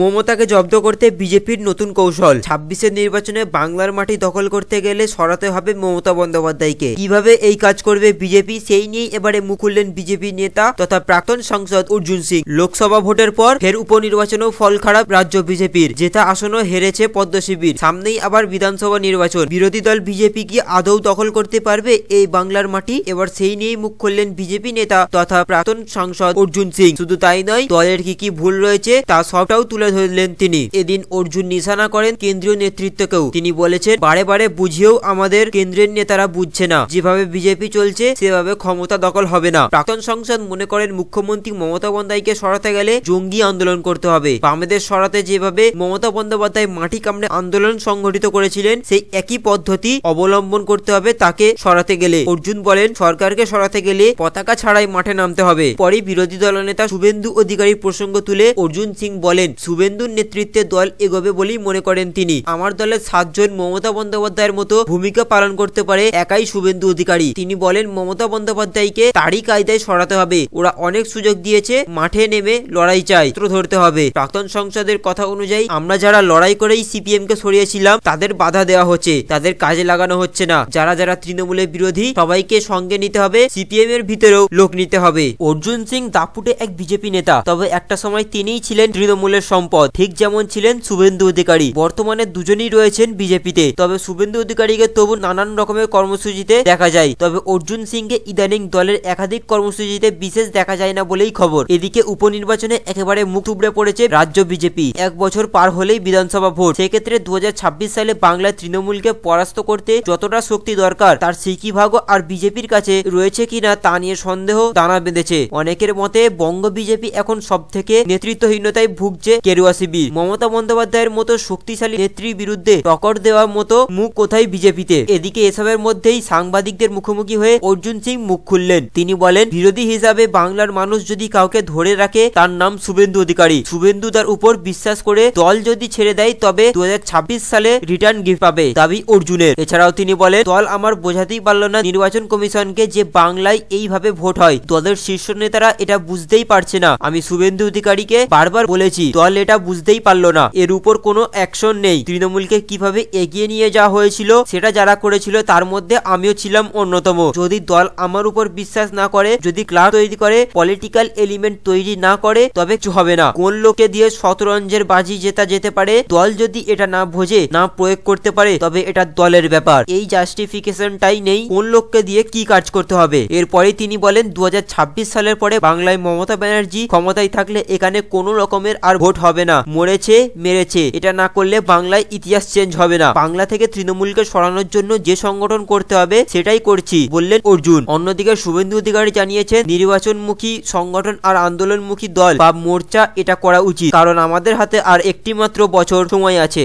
মমতাকে জব্দ করতে বিজেপির নতুন কৌশল ছাব্বিশের নির্বাচনে বাংলার মাটি দখল করতে গেলে সরাতে হবে মমতা বন্দ্যোপাধ্যায়কে কিভাবে এই কাজ করবে বিজেপি সেই নিয়েই এবারে মুখ খুললেন বিজেপি নেতা তথা প্রাক্তন সংসদ অর্জুন সিং লোকসভা ভোটের পর ফের উপনির্বাচনেও ফল খারাপ রাজ্য বিজেপির জেতা আসনও হেরেছে পদ্মশিবির সামনেই আবার বিধানসভা নির্বাচন বিরোধী দল বিজেপি কি আদৌ দখল করতে পারবে এই বাংলার মাটি এবার সেই নিয়েই মুখ খুললেন বিজেপি নেতা তথা প্রাক্তন সাংসদ অর্জুন সিং শুধু তাই নয় দলের কি কি ভুল রয়েছে তা সবটাও তুলে ধরলেন তিনি এদিন অর্জুন নিশানা করেন কেন্দ্রীয় নেতৃত্বকেও তিনি বলেছেন বারে বারে বুঝিয়েও আমাদের কেন্দ্রের নেতারা বুঝছে না যেভাবে বিজেপি চলছে সেভাবে ক্ষমতা দখল হবে না প্রাক্তন সংসদ মনে করেন মুখ্যমন্ত্রী মমতা বন্দ্যায়কে সরাতে গেলে জঙ্গি আন্দোলন করতে হবে বামেদের সরাতে যেভাবে মমতা বন্দ্যোপাধ্যায় মাটি কামড়ে আন্দোলন সংগঠিত করেছিলেন সেই একই পদ্ধতি অবলম্বন করতে হবে তাকে সরাতে গেলে অর্জুন বলেন সরকারকে সরাতে গেলে পতাকা ছাড়াই মাঠে নামতে হবে পরে বিরোধী দলনেতা শুভেন্দু অধিকারী প্রসঙ্গ তুলে অর্জুন সিং বলেন শুভেন্দুর নেতৃত্বে দল এগোবে বলেই মনে করেন তিনি আমার দলের সাতজন মমতা বন্দ্যোপাধ্যায়ের মতো ভূমিকা পালন করতে পারে একাই শুভেন্দু অধিকারী তিনি বলেন মমতা বন্দ্যোপাধ্যায়কে তারই কায়দায় সরাতে হবে ওরা অনেক সুযোগ দিয়েছে মাঠে নেমে লড়াই চাই ধরতে হবে প্রাক্তন সংসদের কথা অনুযায়ী আমরা যারা লড়াই করেই সিপিএম কে সরিয়েছিলাম তাদের বাধা দেওয়া হচ্ছে তাদের কাজে লাগানো হচ্ছে না যারা যারা তৃণমূলের বিরোধী সবাইকে সঙ্গে নিতে হবে সিপিএম এর ভিতরেও লোক নিতে হবে অর্জুন সিং দাপুটে এক বিজেপি নেতা তবে একটা সময় তিনিই ছিলেন তৃণমূলের সম্পদ ঠিক যেমন ছিলেন শুভেন্দু অধিকারী বর্তমানে দুজনেই রয়েছেন বিজেপিতে তবে শুভেন্দু অধিকারীকে তবু নানান রকমের কর্মসূচিতে দেখা যায় তবে অর্জুন সিংকে ইদানিং দলের একাধিক কর্মসূচিতে বিশেষ দেখা যায় না বলেই খবর এদিকে উপনির্বাচনে একেবারে মুখ টুবড়ে পড়েছে রাজ্য বিজেপি এক বছর পার হলেই বিধানসভা ভোট সেক্ষেত্রে দু সালে বাংলা তৃণমূলকে পরাস্ত করতে যতটা শক্তি দরকার তার সিকি ভাগ আর বিজেপির কাছে রয়েছে কিনা তা নিয়ে সন্দেহ দানা বেঁধেছে অনেকের মতে বঙ্গ বিজেপি এখন সব থেকে নেতৃত্বহীনতায় ভুগছে কেরুয়া শিবির মমতা বন্দ্যোপাধ্যায়ের মতো শক্তিশালী নেত্রীর বিরুদ্ধে টকর দেওয়ার মতো মুখ কোথায় বিজেপিতে এদিকে এসবের মধ্যেই সাংবাদিকদের মুখোমুখি হয়ে অর্জুন সিং মুখ খুললেন তিনি বলেন বিরোধী হিসাবে বাংলার মানুষ যদি কাউকে ধরে রাখে তার নাম শুভেন্দু অধিকারী শুভেন্দু তার উপর বিশ্বাস করে দল যদি ছেড়ে দেয় তবে দু সালে রিটার্ন গিফট পাবে দাবি অর্জুনের এছাড়াও তিনি বলেন দল আমার বোঝাতেই পারল না নির্বাচন কমিশনকে যে বাংলায় এইভাবে ভোট হয় দলের শীর্ষ নেতারা এটা বুঝতেই পারছে না আমি শুভেন্দু অধিকারীকে বারবার বলেছি দল এটা বুঝতেই পারলো না এর উপর কোনো অ্যাকশন নেই তৃণমূলকে কিভাবে এগিয়ে নিয়ে যাওয়া হয়েছিল সেটা যারা করেছিল তার মধ্যে আমিও ছিলাম অন্যতম যদি দল আমার উপর বিশ্বাস না করে যদি ক্লাব তৈরি করে পলিটিক্যাল এলিমেন্ট তৈরি না করে তবে কিছু হবে না কোন লোকে দিয়ে শতরঞ্জের বাজি জেতা যেতে পারে দল যদি এটা না বোঝে না প্রয়োগ করতে পারে তবে এটা দলের ব্যাপার এই জাস্টিফিকেশনটাই নেই কোন লোককে দিয়ে কি কাজ করতে হবে এরপরে তিনি বলেন দু সালের পরে বাংলায় মমতা ব্যানার্জি ক্ষমতায় থাকলে এখানে কোনো রকমের আর ভোট হবে না মরেছে মেরেছে এটা না করলে বাংলায় ইতিহাস চেঞ্জ হবে না বাংলা থেকে তৃণমূলকে সরানোর জন্য যে সংগঠন করতে হবে সেটাই করছি বললেন অর্জুন অন্যদিকে শুভেন্দু অধিকারী জানিয়েছেন নির্বাচনমুখী সংগঠন আর আন্দোলনমুখী দল বা মোর্চা এটা করা উচিত কারণ আমাদের হাতে আর একটি মাত্র বছর সময় আছে